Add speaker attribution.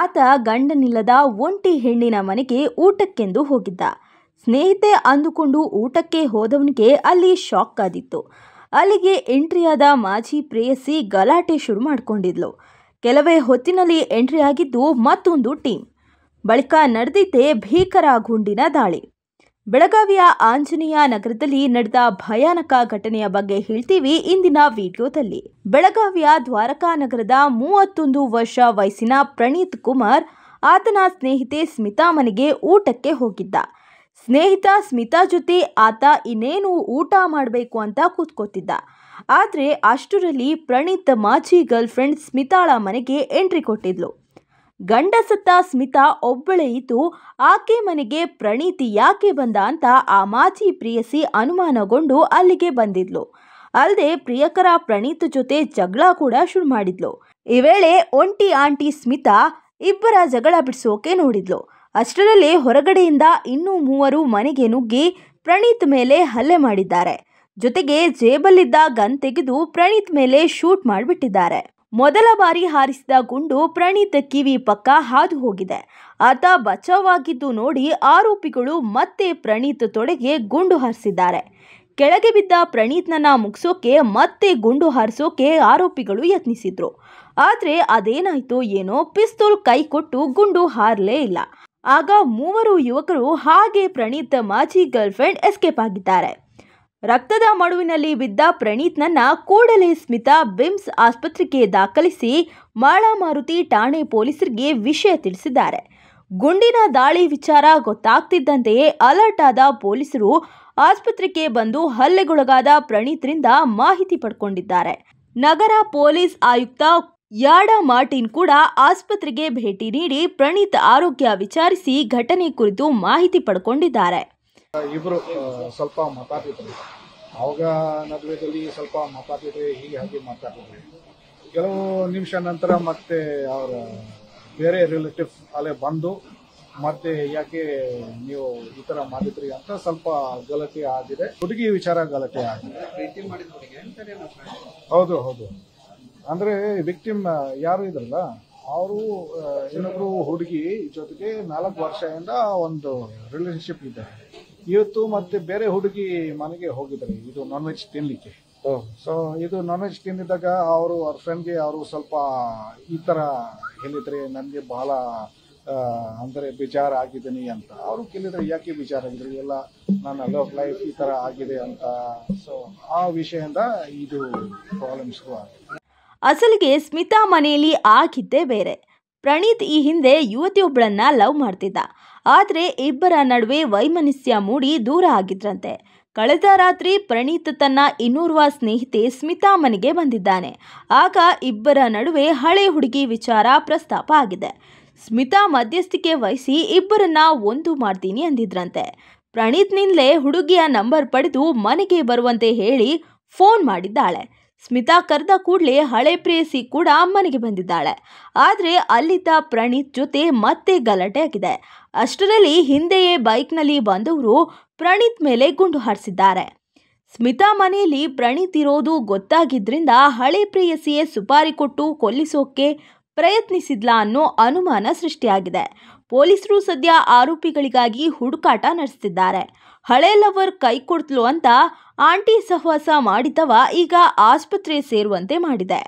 Speaker 1: ಆತ ಗಂಡನಿಲ್ಲದ ಒಂಟಿ ಹೆಣ್ಣಿನ ಮನೆಗೆ ಊಟಕ್ಕೆಂದು ಹೋಗಿದ್ದ ಸ್ನೇಹಿತೆ ಅಂದುಕೊಂಡು ಊಟಕ್ಕೆ ಹೋದವನಿಗೆ ಅಲ್ಲಿ ಶಾಕ್ ಆದಿತ್ತು ಅಲ್ಲಿಗೆ ಎಂಟ್ರಿಯಾದ ಮಾಜಿ ಪ್ರೇಯಸಿ ಗಲಾಟೆ ಶುರು ಮಾಡಿಕೊಂಡಿದ್ಲು ಕೆಲವೇ ಹೊತ್ತಿನಲ್ಲಿ ಎಂಟ್ರಿ ಆಗಿದ್ದು ಮತ್ತೊಂದು ಟೀಮ್ ಬಳಿಕ ನಡೆದಿದ್ದೆ ಭೀಕರ ಗುಂಡಿನ ದಾಳಿ ಬೆಳಗಾವಿಯ ಆಂಜನೇಯ ನಗರದಲ್ಲಿ ನಡೆದ ಭಯಾನಕ ಘಟನೆಯ ಬಗ್ಗೆ ಹೇಳ್ತೀವಿ ಇಂದಿನ ವಿಡಿಯೋದಲ್ಲಿ ಬೆಳಗಾವಿಯ ದ್ವಾರಕಾ ನಗರದ ಮೂವತ್ತೊಂದು ವರ್ಷ ವಯಸ್ಸಿನ ಪ್ರಣೀತ್ ಕುಮಾರ್ ಆತನ ಸ್ನೇಹಿತೆ ಸ್ಮಿತಾ ಮನೆಗೆ ಊಟಕ್ಕೆ ಹೋಗಿದ್ದ ಸ್ನೇಹಿತ ಸ್ಮಿತಾ ಜೊತೆ ಆತ ಇನ್ನೇನು ಊಟ ಮಾಡಬೇಕು ಅಂತ ಕೂತ್ಕೋತಿದ್ದ ಆದರೆ ಅಷ್ಟರಲ್ಲಿ ಪ್ರಣೀತ್ ಮಾಜಿ ಗರ್ಲ್ಫ್ರೆಂಡ್ ಸ್ಮಿತಾಳ ಮನೆಗೆ ಎಂಟ್ರಿ ಕೊಟ್ಟಿದ್ಲು ಗಂಡ ಸತ್ತ ಸ್ಮಿತಾ ಒಬ್ಬಳೇ ಇದ್ದು ಆಕೆ ಮನೆಗೆ ಪ್ರಣೀತಿ ಯಾಕೆ ಬಂದ ಅಂತ ಆ ಮಾಜಿ ಪ್ರಿಯಸಿ ಅನುಮಾನಗೊಂಡು ಅಲ್ಲಿಗೆ ಬಂದಿದ್ಲು ಅಲ್ಲದೆ ಪ್ರಿಯಕರ ಪ್ರಣೀತ್ ಜೊತೆ ಜಗಳ ಕೂಡ ಶುರು ಮಾಡಿದ್ಲು ಈ ವೇಳೆ ಒಂಟಿ ಆಂಟಿ ಸ್ಮಿತಾ ಇಬ್ಬರ ಜಗಳ ಬಿಡಿಸೋಕೆ ನೋಡಿದ್ಲು ಅಷ್ಟರಲ್ಲಿ ಹೊರಗಡೆಯಿಂದ ಇನ್ನೂ ಮೂವರು ಮನೆಗೆ ನುಗ್ಗಿ ಪ್ರಣೀತ್ ಮೇಲೆ ಹಲ್ಲೆ ಮಾಡಿದ್ದಾರೆ ಜೊತೆಗೆ ಜೇಬಲ್ಲಿದ್ದ ಗನ್ ತೆಗೆದು ಪ್ರಣೀತ್ ಮೇಲೆ ಶೂಟ್ ಮಾಡಿಬಿಟ್ಟಿದ್ದಾರೆ ಮೊದಲ ಬಾರಿ ಹಾರಿಸಿದ ಗುಂಡು ಪ್ರಣೀತ್ ಕಿವಿ ಪಕ್ಕ ಹಾದು ಹೋಗಿದೆ ಆತ ಬಚಾವಾಗಿದ್ದು ನೋಡಿ ಆರೋಪಿಗಳು ಮತ್ತೆ ಪ್ರಣೀತ್ ತೊಡೆಗೆ ಗುಂಡು ಹಾರಿಸಿದ್ದಾರೆ ಕೆಳಗೆ ಬಿದ್ದ ಪ್ರಣೀತ್ನನ್ನ ಮುಗಿಸೋಕೆ ಮತ್ತೆ ಗುಂಡು ಹಾರಿಸೋಕೆ ಆರೋಪಿಗಳು ಯತ್ನಿಸಿದ್ರು ಆದರೆ ಅದೇನಾಯ್ತು ಏನೋ ಪಿಸ್ತೂಲ್ ಕೈ ಕೊಟ್ಟು ಗುಂಡು ಹಾರಲೇ ಇಲ್ಲ ಆಗ ಮೂವರು ಯುವಕರು ಹಾಗೆ ಪ್ರಣೀತ್ ಮಾಜಿ ಗರ್ಲ್ಫ್ರೆಂಡ್ ಎಸ್ಕೇಪ್ ಆಗಿದ್ದಾರೆ ರಕ್ತದ ಮಡುವಿನಲ್ಲಿ ಬಿದ್ದ ಪ್ರಣೀತ್ನನ್ನ ಕೂಡಲೇ ಸ್ಮಿತಾ ಬಿಮ್ಸ್ ಆಸ್ಪತ್ರೆಗೆ ದಾಖಲಿಸಿ ಮಾರುತಿ ಠಾಣೆ ಪೊಲೀಸರಿಗೆ ವಿಷಯ ತಿಳಿಸಿದ್ದಾರೆ ಗುಂಡಿನ ದಾಳಿ ವಿಚಾರ ಗೊತ್ತಾಗ್ತಿದ್ದಂತೆಯೇ ಅಲರ್ಟ್ ಆದ ಪೊಲೀಸರು ಆಸ್ಪತ್ರೆಗೆ ಬಂದು ಹಲ್ಲೆಗೊಳಗಾದ ಪ್ರಣೀತ್ರಿಂದ ಮಾಹಿತಿ ಪಡ್ಕೊಂಡಿದ್ದಾರೆ ನಗರ ಪೊಲೀಸ್ ಆಯುಕ್ತ ಯಾಡ ಮಾರ್ಟಿನ್ ಕೂಡ ಆಸ್ಪತ್ರೆಗೆ ಭೇಟಿ ನೀಡಿ ಪ್ರಣೀತ್ ಆರೋಗ್ಯ ವಿಚಾರಿಸಿ ಘಟನೆ ಕುರಿತು ಮಾಹಿತಿ ಪಡ್ಕೊಂಡಿದ್ದಾರೆ
Speaker 2: ಇಬ್ರು ಸ್ವಲ್ಪ ಮಾತಾಡ್ತಿದ್ರು ಅವಾಗ ನಡುವೆದಲ್ಲಿ ಸ್ವಲ್ಪ ಮಾತಾಡ್ತಿದ್ರೆ ಹೀಗೆ ಹಾಗೆ ಮಾತಾಡ್ತಿದ್ರು ಕೆಲವು ನಿಮಿಷ ನಂತರ ಮತ್ತೆ ಅವರ ಬೇರೆ ರಿಲೇಟಿವ್ ಅಲ್ಲೇ ಬಂದು ಮತ್ತೆ ಯಾಕೆ ನೀವು ಈ ತರ ಮಾಡಿದ್ರಿ ಅಂತ ಸ್ವಲ್ಪ ಗಲತಿ ಆಗಿದೆ ಹುಡುಗಿ ವಿಚಾರ ಗಲತಿ ಆಗಿದೆ ಹೌದು ಹೌದು ಅಂದ್ರೆ ವಿಕ್ಟಿಮ್ ಯಾರು ಇದ್ರಲ್ಲ ಅವರು ಇನ್ನೊಬ್ರು ಹುಡುಗಿ ಜೊತೆಗೆ ನಾಲ್ಕು ವರ್ಷದಿಂದ ಒಂದು ರಿಲೇಶನ್ಶಿಪ್ ಇದ್ದಾರೆ ಇವತ್ತು ಮತ್ತೆ ಬೇರೆ ಹುಡುಗಿ ಮನೆಗೆ ಹೋಗಿದ್ರೆ ಇದು ನಾನ್ ವೆಜ್ ತಿನ್ಲಿಕ್ಕೆ ಸೊ ಇದು ನಾನ್ ವೆಜ್ ತಿಂದಿದ್ದಾಗ ಅವರು ಅವ್ರ ಫ್ರೆಂಡ್ಗೆ ಅವರು ಸ್ವಲ್ಪ ಈ ತರ ಹೇಳಿದ್ರೆ ನನಗೆ ಬಹಳ ಅಂದ್ರೆ ಬಿಜಾರ ಆಗಿದ್ದೀನಿ ಅಂತ ಅವರು ಕೇಳಿದ್ರೆ ಯಾಕೆ ಆಗಿದ್ರು ಎಲ್ಲ ನನ್ನ ಲವ್ ಲೈಫ್ ಈ ತರ ಆಗಿದೆ ಅಂತ ಸೊ ಆ ವಿಷಯದಿಂದ ಇದು ಪ್ರಾಬ್ಲಮ್
Speaker 1: ಅಸಲಿಗೆ ಸ್ಮಿತಾ ಮನೆಯಲ್ಲಿ ಆಗಿದ್ದೇ ಬೇರೆ ಪ್ರಣೀತ್ ಈ ಹಿಂದೆ ಯುವತಿಯೊಬ್ಬಳನ್ನ ಲವ್ ಮಾಡ್ತಿದ್ದ ಆದರೆ ಇಬ್ಬರ ನಡುವೆ ವೈಮನಸ್ಯ ಮೂಡಿ ದೂರ ಆಗಿದ್ರಂತೆ ಕಳೆದ ರಾತ್ರಿ ಪ್ರಣೀತ್ ತನ್ನ ಇನ್ನೂರ್ವ ಸ್ನೇಹಿತೆ ಸ್ಮಿತಾ ಮನೆಗೆ ಬಂದಿದ್ದಾನೆ ಆಗ ಇಬ್ಬರ ನಡುವೆ ಹಳೆ ಹುಡುಗಿ ವಿಚಾರ ಪ್ರಸ್ತಾಪ ಆಗಿದೆ ಸ್ಮಿತಾ ಮಧ್ಯಸ್ಥಿಕೆ ವಹಿಸಿ ಇಬ್ಬರನ್ನ ಒಂದು ಮಾಡ್ತೀನಿ ಅಂದಿದ್ರಂತೆ ಪ್ರಣೀತ್ನಿಂದಲೇ ಹುಡುಗಿಯ ನಂಬರ್ ಪಡೆದು ಮನೆಗೆ ಬರುವಂತೆ ಹೇಳಿ ಫೋನ್ ಮಾಡಿದ್ದಾಳೆ ಸ್ಮಿತಾ ಕರೆದ ಕೂಡಲೇ ಹಳೆ ಪ್ರೇಯಸಿ ಕೂಡ ಮನೆಗೆ ಬಂದಿದ್ದಾಳೆ ಆದರೆ ಅಲ್ಲಿದ್ದ ಪ್ರಣೀತ್ ಜೊತೆ ಮತ್ತೆ ಗಲಾಟೆ ಆಗಿದೆ ಅಷ್ಟರಲ್ಲಿ ಹಿಂದೆಯೇ ಬೈಕ್ನಲ್ಲಿ ಬಂದವರು ಪ್ರಣೀತ್ ಮೇಲೆ ಗುಂಡು ಹಾರಿಸಿದ್ದಾರೆ ಸ್ಮಿತಾ ಮನೆಯಲ್ಲಿ ಪ್ರಣೀತ್ ಇರೋದು ಗೊತ್ತಾಗಿದ್ದರಿಂದ ಹಳೆ ಪ್ರೇಯಸಿಯೇ ಸುಪಾರಿ ಕೊಟ್ಟು ಕೊಲ್ಲಿಸೋಕೆ ಪ್ರಯತ್ನಿಸಿದ್ಲಾ ಅನ್ನೋ ಅನುಮಾನ ಸೃಷ್ಟಿಯಾಗಿದೆ ಪೊಲೀಸರು ಸದ್ಯ ಆರೋಪಿಗಳಿಗಾಗಿ ಹುಡುಕಾಟ ನಡೆಸ್ತಿದ್ದಾರೆ ಹಳೆ ಲವರ್ ಕೈ ಕೊಡ್ತಲು ಅಂತ ಆಂಟಿ ಸಹವಾಸ ಮಾಡಿದವ ಈಗ ಆಸ್ಪತ್ರೆ ಸೇರುವಂತೆ ಮಾಡಿದೆ